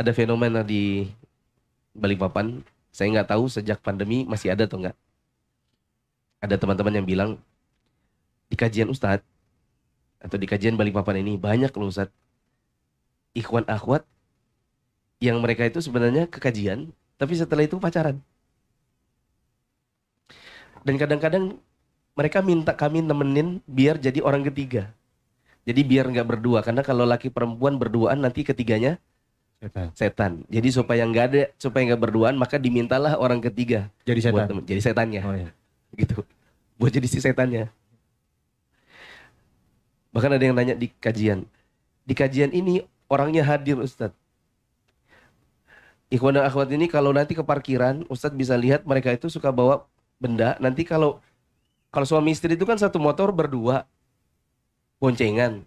ada fenomena di Balikpapan. Saya nggak tahu sejak pandemi masih ada atau nggak. Ada teman-teman yang bilang di kajian Ustadz atau di kajian Balikpapan ini banyak loh Ustadz ikhwan akhwat yang mereka itu sebenarnya kekajian tapi setelah itu pacaran. Dan kadang-kadang mereka minta kami nemenin biar jadi orang ketiga. Jadi biar nggak berdua karena kalau laki perempuan berduaan nanti ketiganya setan. setan. Jadi supaya nggak ada, supaya nggak berduaan, maka dimintalah orang ketiga. Jadi setan. Buat temen. Jadi setannya. Oh, iya. Gitu. Buat jadi si setannya. Bahkan ada yang nanya di kajian. Di kajian ini orangnya hadir Ustadz. Ikhwan dan akhwat ini kalau nanti ke parkiran, Ustadz bisa lihat mereka itu suka bawa benda. Nanti kalau kalau suami istri itu kan satu motor berdua, boncengan.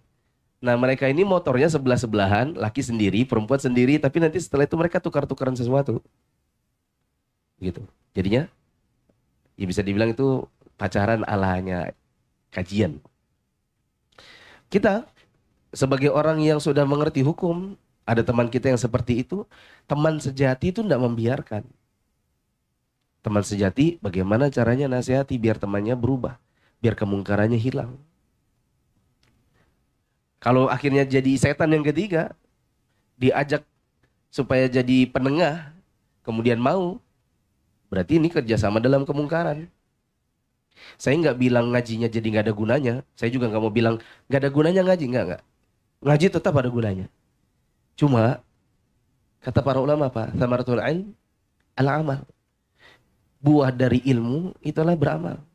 Nah mereka ini motornya sebelah-sebelahan, laki sendiri, perempuan sendiri, tapi nanti setelah itu mereka tukar-tukaran sesuatu. Gitu. Jadinya, ya bisa dibilang itu pacaran alahnya kajian. Kita sebagai orang yang sudah mengerti hukum, ada teman kita yang seperti itu, teman sejati itu tidak membiarkan. Teman sejati bagaimana caranya nasihati biar temannya berubah, biar kemungkarannya hilang. Kalau akhirnya jadi setan yang ketiga, diajak supaya jadi penengah, kemudian mau, berarti ini kerjasama dalam kemungkaran. Saya nggak bilang ngajinya jadi nggak ada gunanya. Saya juga nggak mau bilang nggak ada gunanya ngaji, nggak nggak. Ngaji tetap ada gunanya. Cuma kata para ulama apa? Samaratul ain al amal. Buah dari ilmu itulah beramal.